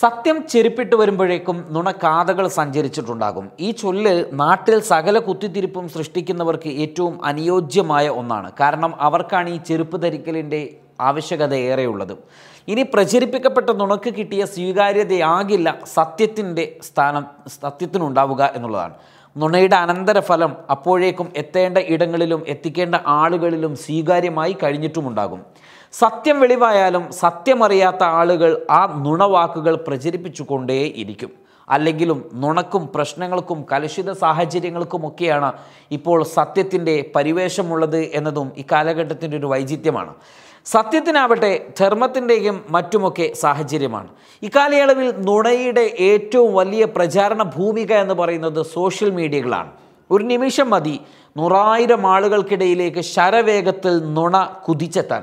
സത്യം ചെരുപ്പിട്ട് വരുമ്പോഴേക്കും നുണക്കാതകൾ സഞ്ചരിച്ചിട്ടുണ്ടാകും ഈ ചൊല്ല് നാട്ടിൽ സകല കുത്തിത്തിരിപ്പും സൃഷ്ടിക്കുന്നവർക്ക് ഏറ്റവും അനുയോജ്യമായ ഒന്നാണ് കാരണം അവർക്കാണ് ഈ ചെരുപ്പ് ധരിക്കലിൻ്റെ ആവശ്യകത ഏറെയുള്ളത് ഇനി പ്രചരിപ്പിക്കപ്പെട്ട നുണക്ക് കിട്ടിയ സ്വീകാര്യതയാകില്ല സത്യത്തിൻ്റെ സ്ഥാനം സത്യത്തിനുണ്ടാവുക എന്നുള്ളതാണ് നുണയുടെ അനന്തരഫലം അപ്പോഴേക്കും എത്തേണ്ട ഇടങ്ങളിലും എത്തിക്കേണ്ട ആളുകളിലും സ്വീകാര്യമായി കഴിഞ്ഞിട്ടുമുണ്ടാകും സത്യം വെളിവായാലും സത്യമറിയാത്ത ആളുകൾ ആ നുണവാക്കുകൾ പ്രചരിപ്പിച്ചുകൊണ്ടേ ഇരിക്കും അല്ലെങ്കിലും നുണക്കും പ്രശ്നങ്ങൾക്കും കലുഷിത സാഹചര്യങ്ങൾക്കുമൊക്കെയാണ് ഇപ്പോൾ സത്യത്തിൻ്റെ പരിവേഷമുള്ളത് എന്നതും ഇക്കാലഘട്ടത്തിൻ്റെ ഒരു വൈചിത്യമാണ് സത്യത്തിനാവട്ടെ ധർമ്മത്തിൻ്റെയും മറ്റുമൊക്കെ സാഹചര്യമാണ് ഇക്കാലയളവിൽ നുണയുടെ ഏറ്റവും വലിയ പ്രചാരണ ഭൂമിക എന്ന് പറയുന്നത് സോഷ്യൽ മീഡിയകളാണ് ഒരു നിമിഷം മതി നൂറായിരം ആളുകൾക്കിടയിലേക്ക് ശരവേഗത്തിൽ നുണ കുതിച്ചെത്താൻ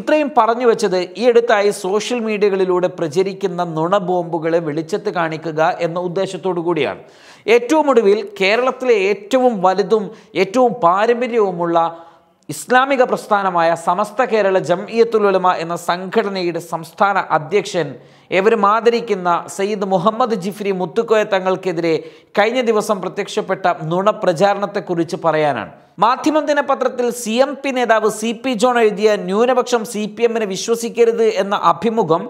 ഇത്രയും പറഞ്ഞു വെച്ചത് ഈ അടുത്തായി സോഷ്യൽ മീഡിയകളിലൂടെ പ്രചരിക്കുന്ന നുണ ബോംബുകളെ വെളിച്ചത്ത് കാണിക്കുക എന്ന ഉദ്ദേശത്തോടു കൂടിയാണ് ഏറ്റവും ഒടുവിൽ കേരളത്തിലെ ഏറ്റവും വലുതും ഏറ്റവും പാരമ്പര്യവുമുള്ള ഇസ്ലാമിക പ്രസ്ഥാനമായ സമസ്ത കേരള ജംഇയത്തുൽ ഉലമ എന്ന സംഘടനയുടെ സംസ്ഥാന അധ്യക്ഷൻ എവരും ആദരിക്കുന്ന സയ്യിദ് മുഹമ്മദ് ജിഫ്രി മുത്തുക്കോയ തങ്ങൾക്കെതിരെ കഴിഞ്ഞ ദിവസം പ്രത്യക്ഷപ്പെട്ട നുണപ്രചാരണത്തെക്കുറിച്ച് പറയാനാണ് മാധ്യമം ദിനപത്രത്തിൽ സി എം പി നേതാവ് സി പി ജോൺ എഴുതിയ ന്യൂനപക്ഷം സി പി എമ്മിനെ വിശ്വസിക്കരുത് എന്ന അഭിമുഖം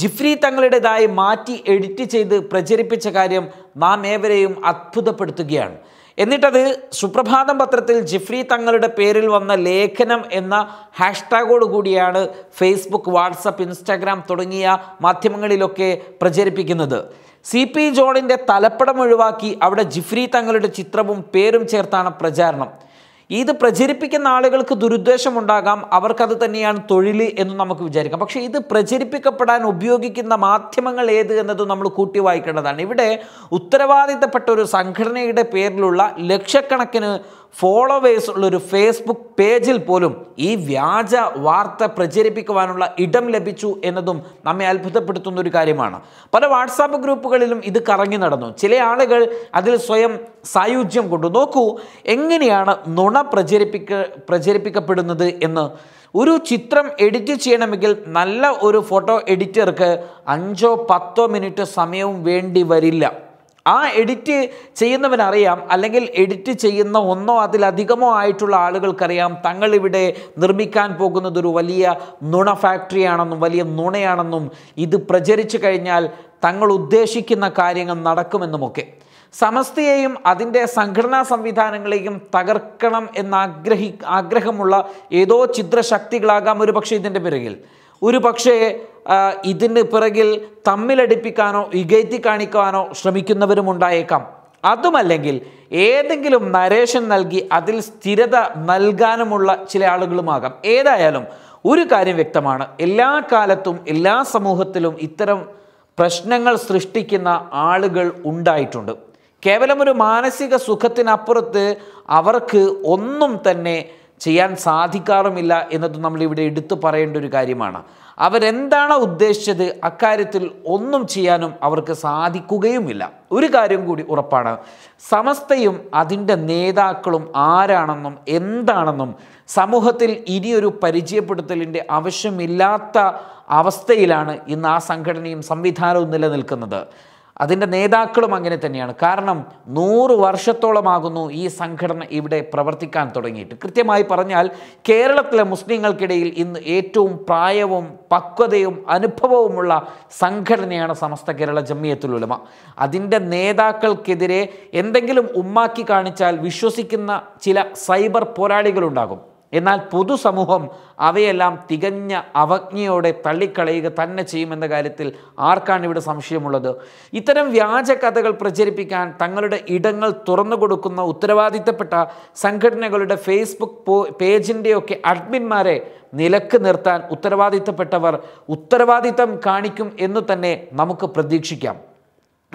ജിഫ്രി തങ്ങളുടേതായി മാറ്റി എഡിറ്റ് ചെയ്ത് പ്രചരിപ്പിച്ച കാര്യം നാം ഏവരെയും അത്ഭുതപ്പെടുത്തുകയാണ് എന്നിട്ടത് സുപ്രഭാതം പത്രത്തിൽ ജിഫ്രി തങ്ങളുടെ പേരിൽ വന്ന ലേഖനം എന്ന ഹാഷ്ടാഗോട് കൂടിയാണ് ഫേസ്ബുക്ക് വാട്സപ്പ് ഇൻസ്റ്റാഗ്രാം തുടങ്ങിയ മാധ്യമങ്ങളിലൊക്കെ പ്രചരിപ്പിക്കുന്നത് സി പി ജോണിൻ്റെ തലപ്പടം ഒഴിവാക്കി അവിടെ ജിഫ്രി തങ്ങളുടെ ചിത്രവും പേരും ചേർത്താണ് പ്രചാരണം ഇത് പ്രചരിപ്പിക്കുന്ന ആളുകൾക്ക് ദുരുദ്ദേശമുണ്ടാകാം അവർക്കത് തന്നെയാണ് തൊഴിൽ എന്ന് നമുക്ക് വിചാരിക്കാം പക്ഷേ ഇത് പ്രചരിപ്പിക്കപ്പെടാൻ ഉപയോഗിക്കുന്ന മാധ്യമങ്ങൾ ഏത് എന്നത് നമ്മൾ കൂട്ടി വായിക്കേണ്ടതാണ് ഇവിടെ ഉത്തരവാദിത്തപ്പെട്ട ഒരു സംഘടനയുടെ പേരിലുള്ള ലക്ഷക്കണക്കിന് ഫോളോവേഴ്സ് ഉള്ളൊരു ഫേസ്ബുക്ക് പേജിൽ പോലും ഈ വ്യാജ വാർത്ത പ്രചരിപ്പിക്കുവാനുള്ള ഇടം ലഭിച്ചു എന്നതും നമ്മെ അത്ഭുതപ്പെടുത്തുന്ന ഒരു കാര്യമാണ് പല വാട്സാപ്പ് ഗ്രൂപ്പുകളിലും ഇത് കറങ്ങി നടന്നു ചില ആളുകൾ അതിൽ സ്വയം സായുജ്യം കൊണ്ടു നോക്കൂ എങ്ങനെയാണ് നുണ പ്രചരിപ്പിക്ക പ്രചരിപ്പിക്കപ്പെടുന്നത് എന്ന് ഒരു ചിത്രം എഡിറ്റ് ചെയ്യണമെങ്കിൽ നല്ല ഒരു ഫോട്ടോ എഡിറ്റർക്ക് അഞ്ചോ പത്തോ മിനിറ്റ് സമയവും വേണ്ടി വരില്ല ആ എഡിറ്റ് ചെയ്യുന്നവനറിയാം അല്ലെങ്കിൽ എഡിറ്റ് ചെയ്യുന്ന ഒന്നോ അതിലധികമോ ആയിട്ടുള്ള ആളുകൾക്കറിയാം തങ്ങളിവിടെ നിർമ്മിക്കാൻ പോകുന്നത് ഒരു വലിയ നുണ ഫാക്ടറിയാണെന്നും വലിയ നുണയാണെന്നും ഇത് പ്രചരിച്ചു കഴിഞ്ഞാൽ തങ്ങൾ ഉദ്ദേശിക്കുന്ന കാര്യങ്ങൾ നടക്കുമെന്നുമൊക്കെ സമസ്തയെയും അതിൻ്റെ സംഘടനാ സംവിധാനങ്ങളെയും തകർക്കണം എന്നാഗ്രഹി ആഗ്രഹമുള്ള ഏതോ ചിത്രശക്തികളാകാം പക്ഷേ ഇതിൻ്റെ പിറകിൽ ഒരു പക്ഷേ ഇതിന് പിറകിൽ തമ്മിലടിപ്പിക്കാനോ ഇകയറ്റി കാണിക്കാനോ ശ്രമിക്കുന്നവരും ഉണ്ടായേക്കാം അതുമല്ലെങ്കിൽ ഏതെങ്കിലും നരേഷൻ നൽകി അതിൽ സ്ഥിരത നൽകാനുമുള്ള ചില ആളുകളുമാകാം ഏതായാലും ഒരു കാര്യം വ്യക്തമാണ് എല്ലാ കാലത്തും എല്ലാ സമൂഹത്തിലും ഇത്തരം പ്രശ്നങ്ങൾ സൃഷ്ടിക്കുന്ന ആളുകൾ ഉണ്ടായിട്ടുണ്ട് കേവലം ഒരു മാനസിക സുഖത്തിനപ്പുറത്ത് അവർക്ക് ഒന്നും തന്നെ ചെയ്യാൻ സാധിക്കാറുമില്ല എന്നത് നമ്മളിവിടെ എടുത്തു പറയേണ്ട ഒരു കാര്യമാണ് അവരെന്താണ് ഉദ്ദേശിച്ചത് അക്കാര്യത്തിൽ ഒന്നും ചെയ്യാനും അവർക്ക് സാധിക്കുകയുമില്ല ഒരു കാര്യം കൂടി ഉറപ്പാണ് സമസ്തയും അതിൻ്റെ നേതാക്കളും ആരാണെന്നും എന്താണെന്നും സമൂഹത്തിൽ ഇനിയൊരു പരിചയപ്പെടുത്തലിൻ്റെ ആവശ്യമില്ലാത്ത അവസ്ഥയിലാണ് ഇന്ന് ആ സംഘടനയും സംവിധാനവും നിലനിൽക്കുന്നത് അതിൻ്റെ നേതാക്കളും അങ്ങനെ തന്നെയാണ് കാരണം നൂറ് വർഷത്തോളമാകുന്നു ഈ സംഘടന ഇവിടെ പ്രവർത്തിക്കാൻ തുടങ്ങിയിട്ട് കൃത്യമായി പറഞ്ഞാൽ കേരളത്തിലെ മുസ്ലിങ്ങൾക്കിടയിൽ ഇന്ന് ഏറ്റവും പ്രായവും പക്വതയും അനുഭവവുമുള്ള സംഘടനയാണ് സമസ്ത കേരള ഉലമ അതിൻ്റെ നേതാക്കൾക്കെതിരെ എന്തെങ്കിലും ഉമ്മാക്കി കാണിച്ചാൽ വിശ്വസിക്കുന്ന ചില സൈബർ പോരാളികളുണ്ടാകും എന്നാൽ പൊതുസമൂഹം അവയെല്ലാം തികഞ്ഞ അവജ്ഞയോടെ തള്ളിക്കളയുക തന്നെ ചെയ്യുമെന്ന കാര്യത്തിൽ ആർക്കാണ് ഇവിടെ സംശയമുള്ളത് ഇത്തരം വ്യാജ കഥകൾ പ്രചരിപ്പിക്കാൻ തങ്ങളുടെ ഇടങ്ങൾ തുറന്നു കൊടുക്കുന്ന ഉത്തരവാദിത്തപ്പെട്ട സംഘടനകളുടെ ഫേസ്ബുക്ക് പേജിൻ്റെയൊക്കെ അഡ്മിന്മാരെ നിലക്ക് നിർത്താൻ ഉത്തരവാദിത്തപ്പെട്ടവർ ഉത്തരവാദിത്തം കാണിക്കും എന്ന് തന്നെ നമുക്ക് പ്രതീക്ഷിക്കാം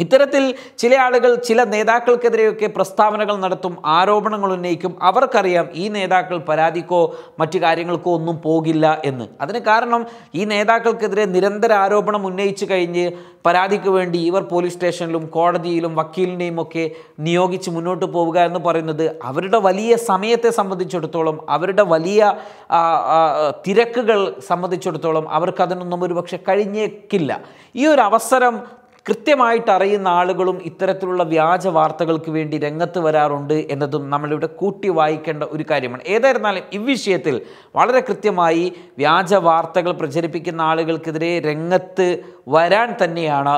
ഇത്തരത്തിൽ ചില ആളുകൾ ചില നേതാക്കൾക്കെതിരെയൊക്കെ പ്രസ്താവനകൾ നടത്തും ആരോപണങ്ങൾ ഉന്നയിക്കും അവർക്കറിയാം ഈ നേതാക്കൾ പരാതിക്കോ മറ്റു കാര്യങ്ങൾക്കോ ഒന്നും പോകില്ല എന്ന് അതിന് കാരണം ഈ നേതാക്കൾക്കെതിരെ നിരന്തര ആരോപണം ഉന്നയിച്ചു കഴിഞ്ഞ് പരാതിക്ക് വേണ്ടി ഇവർ പോലീസ് സ്റ്റേഷനിലും കോടതിയിലും വക്കീലിനെയും ഒക്കെ നിയോഗിച്ച് മുന്നോട്ട് പോവുക എന്ന് പറയുന്നത് അവരുടെ വലിയ സമയത്തെ സംബന്ധിച്ചിടത്തോളം അവരുടെ വലിയ തിരക്കുകൾ സംബന്ധിച്ചിടത്തോളം അവർക്കതിനൊന്നും ഒരുപക്ഷെ കഴിഞ്ഞേക്കില്ല ഈ ഒരു അവസരം കൃത്യമായിട്ട് അറിയുന്ന ആളുകളും ഇത്തരത്തിലുള്ള വ്യാജ വാർത്തകൾക്ക് വേണ്ടി രംഗത്ത് വരാറുണ്ട് എന്നതും നമ്മളിവിടെ കൂട്ടി വായിക്കേണ്ട ഒരു കാര്യമാണ് ഏതായിരുന്നാലും ഇവിഷയത്തിൽ വളരെ കൃത്യമായി വ്യാജ വാർത്തകൾ പ്രചരിപ്പിക്കുന്ന ആളുകൾക്കെതിരെ രംഗത്ത് വരാൻ തന്നെയാണ്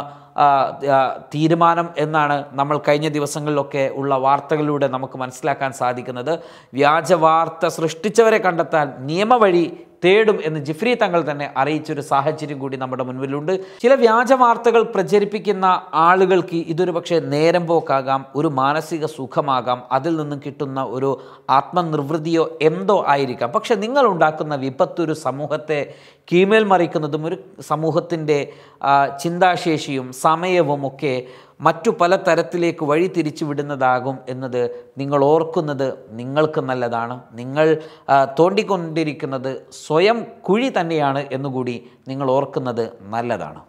തീരുമാനം എന്നാണ് നമ്മൾ കഴിഞ്ഞ ദിവസങ്ങളിലൊക്കെ ഉള്ള വാർത്തകളിലൂടെ നമുക്ക് മനസ്സിലാക്കാൻ സാധിക്കുന്നത് വ്യാജ വാർത്ത സൃഷ്ടിച്ചവരെ കണ്ടെത്താൻ നിയമവഴി തേടും എന്ന് ജിഫ്രി തങ്ങൾ തന്നെ അറിയിച്ചൊരു സാഹചര്യം കൂടി നമ്മുടെ മുൻപിലുണ്ട് ചില വ്യാജ വാർത്തകൾ പ്രചരിപ്പിക്കുന്ന ആളുകൾക്ക് ഇതൊരു പക്ഷേ നേരം പോക്കാകാം ഒരു മാനസിക സുഖമാകാം അതിൽ നിന്നും കിട്ടുന്ന ഒരു ആത്മനിർവൃതിയോ എന്തോ ആയിരിക്കാം പക്ഷെ നിങ്ങൾ ഉണ്ടാക്കുന്ന വിപത്തൊരു സമൂഹത്തെ കീമേൽ മറിക്കുന്നതും ഒരു സമൂഹത്തിൻ്റെ ചിന്താശേഷിയും സമയവും ഒക്കെ മറ്റു പല തരത്തിലേക്ക് വഴി തിരിച്ചു വിടുന്നതാകും എന്നത് നിങ്ങൾ ഓർക്കുന്നത് നിങ്ങൾക്ക് നല്ലതാണ് നിങ്ങൾ തോണ്ടിക്കൊണ്ടിരിക്കുന്നത് സ്വയം കുഴി തന്നെയാണ് എന്നുകൂടി നിങ്ങൾ ഓർക്കുന്നത് നല്ലതാണ്